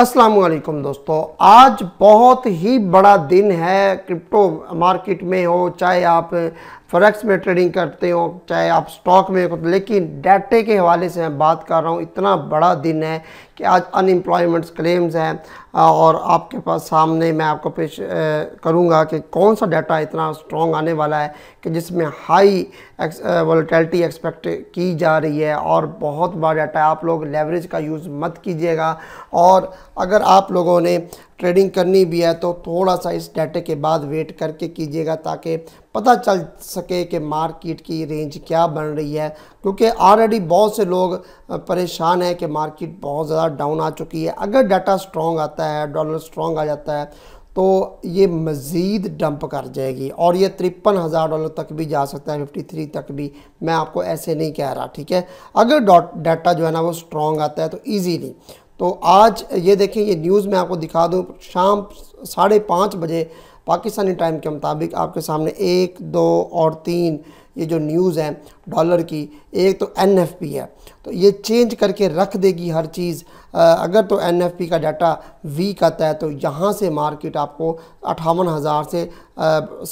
अस्सलाम वालेकुम दोस्तों आज बहुत ही बड़ा दिन है क्रिप्टो मार्केट में हो चाहे आप फ़रक्स में ट्रेडिंग करते हो चाहे आप स्टॉक में हो लेकिन डाटे के हवाले से मैं बात कर रहा हूँ इतना बड़ा दिन है कि आज अनएम्प्लॉयमेंट क्लेम्स हैं और आपके पास सामने मैं आपको पेश करूँगा कि कौन सा डाटा इतना स्ट्रॉन्ग आने वाला है कि जिसमें हाई वॉलीटैलिटी एक्सपेक्ट की जा रही है और बहुत बड़ा डाटा आप लोग लेवरेज का यूज़ मत कीजिएगा और अगर आप लोगों ने ट्रेडिंग करनी भी है तो थोड़ा सा इस डाटे के बाद वेट करके कीजिएगा ताकि पता चल सके कि मार्केट की रेंज क्या बन रही है क्योंकि ऑलरेडी बहुत से लोग परेशान हैं कि मार्केट बहुत ज़्यादा डाउन आ चुकी है अगर डाटा स्ट्रॉन्ग आता है डॉलर स्ट्रॉन्ग आ जाता है तो ये मज़ीद डंप कर जाएगी और ये तिरपन हज़ार डॉलर तक भी जा सकता है फिफ्टी थ्री तक भी मैं आपको ऐसे नहीं कह रहा ठीक है अगर डॉट डाटा जो है ना वो स्ट्रॉन्ग आता है तो ईजीली तो आज ये देखें ये न्यूज़ मैं आपको दिखा दूँ शाम साढ़े पाँच बजे पाकिस्तानी टाइम के मुताबिक आपके सामने एक दो और तीन ये जो न्यूज़ हैं डॉलर की एक तो एन है तो ये चेंज करके रख देगी हर चीज़ अगर तो एन का डाटा वीक आता है तो यहाँ से मार्केट आपको अठावन हज़ार से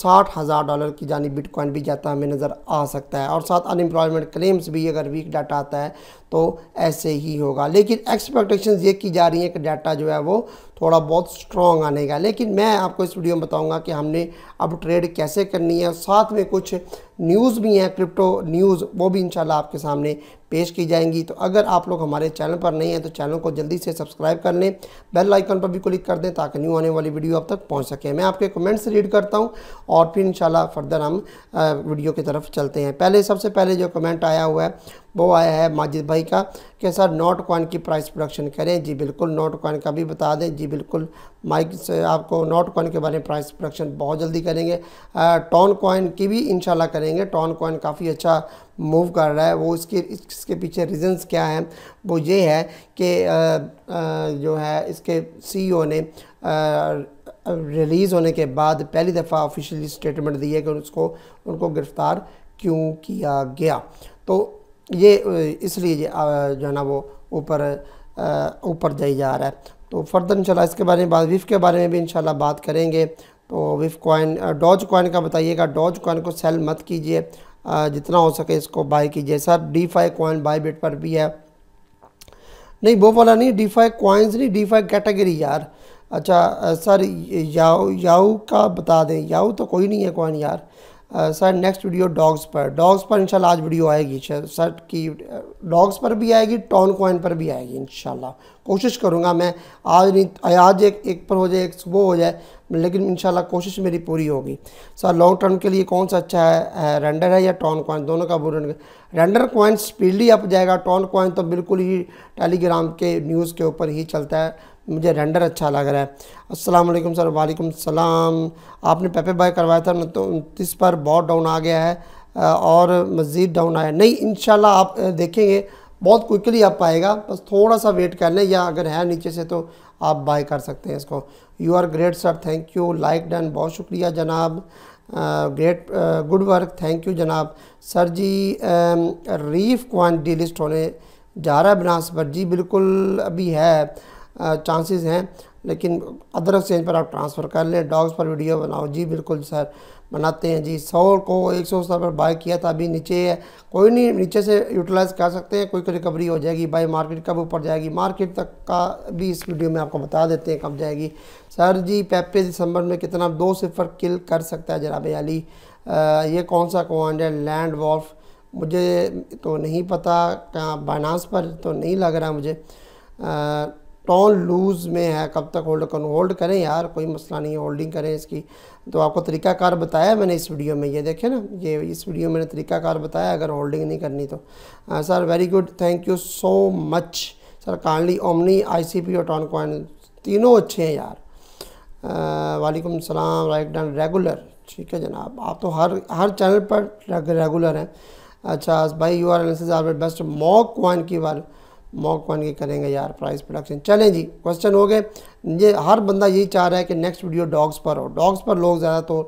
साठ हज़ार डॉलर की जानी बिटकॉइन भी जाता हमें नज़र आ सकता है और साथ अनएम्प्लॉयमेंट क्लेम्स भी अगर वीक डाटा आता है तो ऐसे ही होगा लेकिन एक्सपेक्टेशन ये की जा रही है कि डाटा जो है वो थोड़ा बहुत स्ट्रॉन्ग आने का लेकिन मैं आपको इस वीडियो में बताऊँगा कि हमने अब ट्रेड कैसे करनी है साथ में कुछ न्यूज़ भी हैं क्रिप्टो न्यूज़ वीडियोस वो भी इंशाल्लाह आपके सामने पेश की जाएंगी तो अगर आप लोग हमारे चैनल पर नहीं हैं तो चैनल को जल्दी से सब्सक्राइब कर लें बेल आइकन पर भी क्लिक कर दें ताकि न्यू आने वाली वीडियो अब तक पहुँच सकें मैं आपके कमेंट्स रीड करता हूँ और फिर इन फर्दर हम वीडियो की तरफ चलते हैं पहले सबसे पहले जो कमेंट आया हुआ है वो आया है माजिद भाई का कि सर नोट कॉइन की प्राइस प्रोडक्शन करें जी बिल्कुल नोट कॉइन का भी बता दें जी बिल्कुल माइक से आपको नोट कॉइन के बारे में प्राइस प्रोडक्शन बहुत जल्दी करेंगे टॉन कॉइन की भी इंशाल्लाह करेंगे टॉन कॉइन काफ़ी अच्छा मूव कर रहा है वो इसकी इसके पीछे रीजंस क्या हैं वो ये है कि जो है इसके सीईओ e ने रिलीज़ होने के बाद पहली दफ़ा ऑफिशियली स्टेटमेंट दी है कि उसको उनको गिरफ़्तार क्यों किया गया तो ये इसलिए जो है ना वो ऊपर ऊपर जाई जा रहा है तो फर्दर इंशाल्लाह इसके बारे में बात विफ के बारे में भी इंशाल्लाह बात करेंगे तो विफ कॉइन डॉज कॉइन का बताइएगा डॉज कॉइन को सेल मत कीजिए uh, जितना हो सके इसको बाय कीजिए sir DeFi coin Bybit पर भी है नहीं वो वाला नहीं डी फाई कॉइन्स नहीं डी फाई कैटेगरी यार अच्छा सर याऊ याऊ का बता दें याऊ तो कोई नहीं है कॉइन यार सर नेक्स्ट वीडियो डॉग्स पर डॉग्स पर इंशाल्लाह आज वीडियो आएगी सर की डॉग्स uh, पर भी आएगी टॉन कॉइन पर भी आएगी इंशाल्लाह कोशिश करूँगा मैं आज नहीं आज एक एक पर हो जाए एक सुबह हो जाए लेकिन इन कोशिश मेरी पूरी होगी सर लॉन्ग टर्म के लिए कौन सा अच्छा है रेंडर है या टॉन कॉइन दोनों का बुरा रेंडर कॉइन स्पीडली अप जाएगा टॉन कॉइन तो बिल्कुल ही टेलीग्राम के न्यूज़ के ऊपर ही चलता है मुझे रेंडर अच्छा लग रहा है असलम सर वालेकुम सलाम आपने पेपे बाय करवाया था तो उनतीस पर बहुत डाउन आ गया है और मज़ीद डाउन आया नहीं इन आप देखेंगे बहुत क्विकली आप पाएगा बस थोड़ा सा वेट कर लें या अगर है नीचे से तो आप बाय कर सकते हैं इसको you are great sir thank you like done बहुत शुक्रिया जनाब great good work thank you जनाब सर जी रीफ क्वान डी लिस्ट होने जा रहा है बनासपर जी बिल्कुल अभी है चांसेस हैं लेकिन अदर एक्सचेंज पर आप ट्रांसफ़र कर लें डॉग्स पर वीडियो बनाओ जी बिल्कुल सर बनाते हैं जी सौ को एक सौ सत्तर पर बाय किया था अभी नीचे है कोई नहीं नीचे से यूटिलाइज कर सकते हैं कोई रिकवरी हो जाएगी बाई मार्केट कब ऊपर जाएगी मार्केट तक का भी इस वीडियो में आपको बता देते हैं कब जाएगी सर जी पेपे दिसंबर में कितना दो सिफर किल कर सकता है जनाब अली ये कौन सा कमांड है लैंड वॉल्फ मुझे तो नहीं पता कहाँ बाइनास पर तो नहीं लग रहा मुझे आ, टॉन लूज में है कब तक होल्ड करूँ होल्ड करें यार कोई मसला नहीं है होल्डिंग करें इसकी तो आपको तरीकाकार बताया मैंने इस वीडियो में ये देखें ना ये इस वीडियो में मैंने तरीकाकार बताया अगर होल्डिंग नहीं करनी तो आ, sir very good thank you so much sir कानली ओमनी आईसीपी और टॉन कॉइन तीनों अच्छे हैं यार वालेकुम सलाम राइट डन रेगुलर ठीक है जनाब आप तो हर हर चैनल पर रेगुलर हैं अच्छा भाई यू आर एन आर बेस्ट मॉक कॉइन की बार मॉक वन की करेंगे यार प्राइस प्रोडक्शन चलें जी क्वेश्चन हो गए ये हर बंदा यही चाह रहा है कि नेक्स्ट वीडियो डॉग्स पर हो डॉग्स पर लोग ज़्यादा तो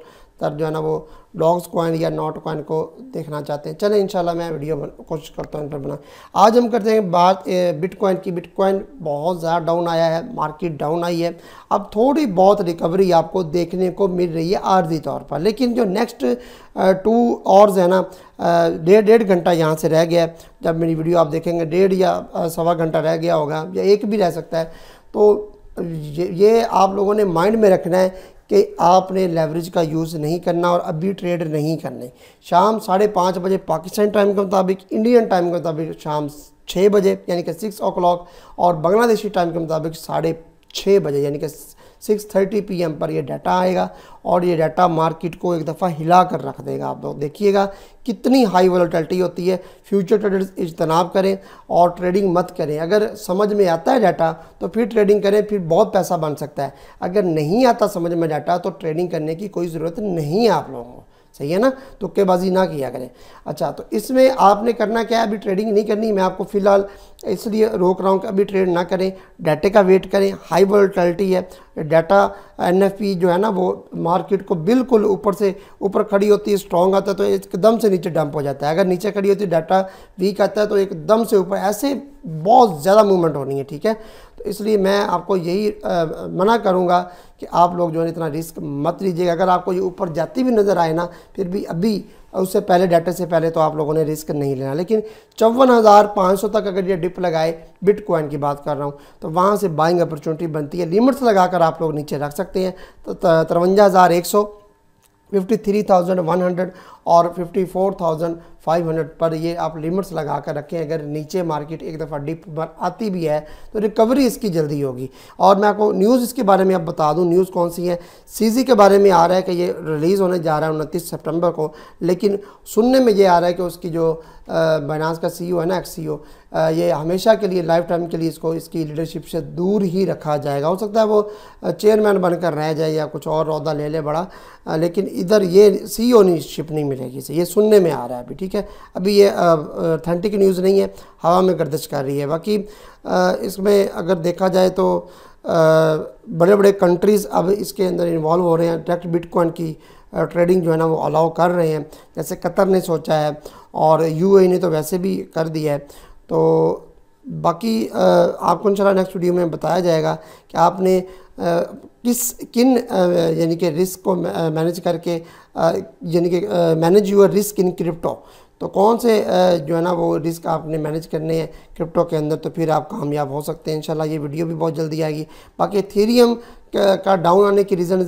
तर जो है ना वो लॉन्ग्स कॉइन या नॉट कॉइन को देखना चाहते हैं चलें इंशाल्लाह मैं वीडियो कोशिश करता हूँ इन पर बना आज हम करते हैं बात बिटकॉइन की बिटकॉइन बहुत ज़्यादा डाउन आया है मार्केट डाउन आई है अब थोड़ी बहुत रिकवरी आपको देखने को मिल रही है आर्जी तौर पर लेकिन जो नेक्स्ट टू आवर्स है ना डेढ़ डेढ़ घंटा यहाँ से रह गया है जब मेरी वीडियो आप देखेंगे डेढ़ या सवा घंटा रह गया होगा या एक भी रह सकता है तो ये आप लोगों ने माइंड में रखना है कि आपने लेवरेज का यूज़ नहीं करना और अभी ट्रेड नहीं करने शाम साढ़े पाँच बजे पाकिस्तान टाइम के मुताबिक इंडियन टाइम के मुताबिक शाम छः बजे यानी कि सिक्स ओ और बांग्लादेशी टाइम के मुताबिक साढ़े छः बजे यानी कि पी एम पर यह डाटा आएगा और ये डाटा मार्केट को एक दफ़ा हिला कर रख देगा आप लोग देखिएगा कितनी हाई वोलेटिलिटी होती है फ्यूचर ट्रेडर्स इजतनाव करें और ट्रेडिंग मत करें अगर समझ में आता है डाटा तो फिर ट्रेडिंग करें फिर बहुत पैसा बन सकता है अगर नहीं आता समझ में डाटा तो ट्रेडिंग करने की कोई ज़रूरत नहीं है आप लोगों को सही है ना तो तुक्केबाजी ना किया करें अच्छा तो इसमें आपने करना क्या है अभी ट्रेडिंग नहीं करनी मैं आपको फ़िलहाल इसलिए रोक रहा हूँ कि अभी ट्रेड ना करें डाटे का वेट करें हाई वोलेटिलिटी है डाटा एनएफपी जो है ना वो मार्केट को बिल्कुल ऊपर से ऊपर खड़ी होती है स्ट्रॉन्ग आता है तो एकदम से नीचे डंप हो जाता है अगर नीचे खड़ी होती है डाटा वीक आता है तो एकदम से ऊपर ऐसे बहुत ज़्यादा मूवमेंट होनी है ठीक है तो इसलिए मैं आपको यही आ, मना करूँगा कि आप लोग जो है इतना रिस्क मत लीजिएगा अगर आपको ये ऊपर जाती भी नज़र आए ना फिर भी अभी उससे पहले डाटा से पहले तो आप लोगों ने रिस्क नहीं लेना लेकिन चौवन हज़ार पाँच सौ तक अगर ये डिप लगाए बिटकॉइन की बात कर रहा हूँ तो वहाँ से बाइंग अपॉर्चुनिटी बनती है लिमिट्स लगा कर आप लोग नीचे रख सकते हैं तो तिरवंजा हज़ार एक सौ fifty three thousand one hundred और 54,500 पर ये आप लिमिट्स लगा कर रखें अगर नीचे मार्केट एक दफ़ा डिप पर आती भी है तो रिकवरी इसकी जल्दी होगी और मैं आपको न्यूज़ इसके बारे में आप बता दूं न्यूज़ कौन सी है सीजी के बारे में आ रहा है कि ये रिलीज़ होने जा रहा है उनतीस सितंबर को लेकिन सुनने में ये आ रहा है कि उसकी जो बनास का सी e है ना एक्स सी e ये हमेशा के लिए लाइफ टाइम के लिए इसको इसकी लीडरशिप से दूर ही रखा जाएगा हो सकता है वो चेयरमैन बनकर रह जाए या कुछ और अहदा ले ले बड़ा लेकिन इधर ये सी ओ e नहीं मिले रहेगी से ये सुनने में आ रहा है अभी ठीक है अभी ये अथेंटिक न्यूज़ नहीं है हवा में गर्दिश कर रही है बाकी इसमें अगर देखा जाए तो बड़े बड़े कंट्रीज़ अब इसके अंदर इन्वॉल्व हो रहे हैं डायरेक्ट बिटकॉइन की ट्रेडिंग जो है ना वो अलाउ कर रहे हैं जैसे कतर ने सोचा है और यू ने तो वैसे भी कर दिया है तो बाकी आपको इन नेक्स्ट वीडियो में बताया जाएगा कि आपने किस किन यानी कि रिस्क को मैनेज करके यानी कि manage your risk in crypto तो कौन से जो है ना वो रिस्क आपने मैनेज करने हैं क्रिप्टो के अंदर तो फिर आप कामयाब हो सकते हैं इंशाल्लाह ये वीडियो भी बहुत जल्दी आएगी बाकी थीरियम का डाउन आने की रीज़न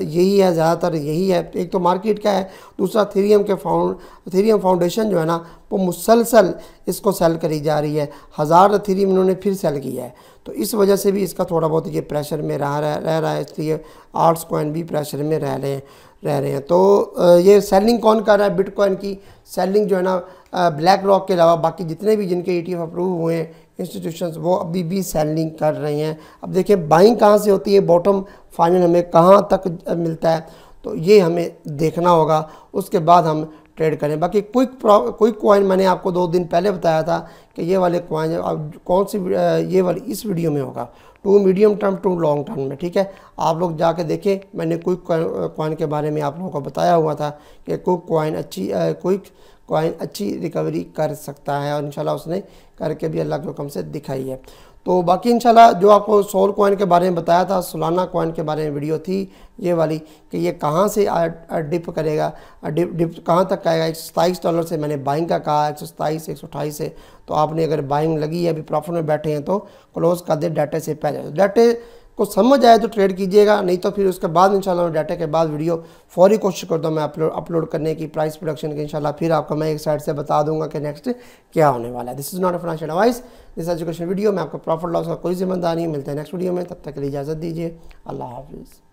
यही है ज़्यादातर यही है एक तो मार्केट का है दूसरा थीरियम के फाउंड थीरियम फाउंडेशन जो है ना वो मुसलसल इसको सेल करी जा रही है हज़ार थीरियम इन्होंने फिर सेल किया है तो इस वजह से भी इसका थोड़ा बहुत ये प्रेशर में रह रह, रह रहा है इसलिए आर्ट्स कॉइन भी प्रेशर में रह रहे हैं रह रहे हैं तो ये सेलिंग कौन कर रहा है बिटकॉइन की सेलिंग जो है ना ब्लैक रॉक के अलावा बाकी जितने भी जिनके ई e अप्रूव हुए हैं इंस्टीट्यूशन वो अभी भी सेलिंग कर रहे हैं अब देखिए बाइंग कहाँ से होती है बॉटम फाइनल हमें कहाँ तक मिलता है तो ये हमें देखना होगा उसके बाद हम ट्रेड करें बाकी क्विक क्विक कॉइन मैंने आपको दो दिन पहले बताया था कि ये वाले कॉइन अब कौन सी ये वाले इस वीडियो में होगा to medium term to long term में ठीक है आप लोग जाके देखें मैंने क्विक कॉइन के बारे में आप लोगों को बताया हुआ था कि क्विक कॉइन अच्छी क्विक कॉइन अच्छी रिकवरी कर सकता है और इंशाल्लाह उसने करके भी अल्लाह के हुक्म से दिखाई है तो बाकी इंशाल्लाह जो आपको सोल कॉइन के बारे में बताया था सोलाना कॉइन के बारे में वीडियो थी ये वाली कि ये कहाँ से डिप करेगा डिप डिप कहाँ तक आएगा एक डॉलर से मैंने बाइंग का कहा एक सौ सताईस एक सौ अठाईस से तो आपने अगर बाइंग लगी है अभी प्रॉफिट में बैठे हैं तो क्लोज कर दे डाटे से पहले डाटे को समझ आए तो ट्रेड कीजिएगा नहीं तो फिर उसके बाद इंशाल्लाह डाटा के बाद वीडियो फौरी कोशिश करता हूँ मैं अपलोड अपलोड करने की प्राइस प्रोडक्शन की इंशाल्लाह फिर आपको मैं एक साइड से बता दूंगा कि नेक्स्ट क्या होने वाला है this is not a financial advice this education video में आपको प्रॉफिट लॉस का कोई जिम्मेदारी नहीं मिलता है नेक्स्ट वीडियो में तब तक के लिए इजाज़त दीजिए अल्लाह हाफिज़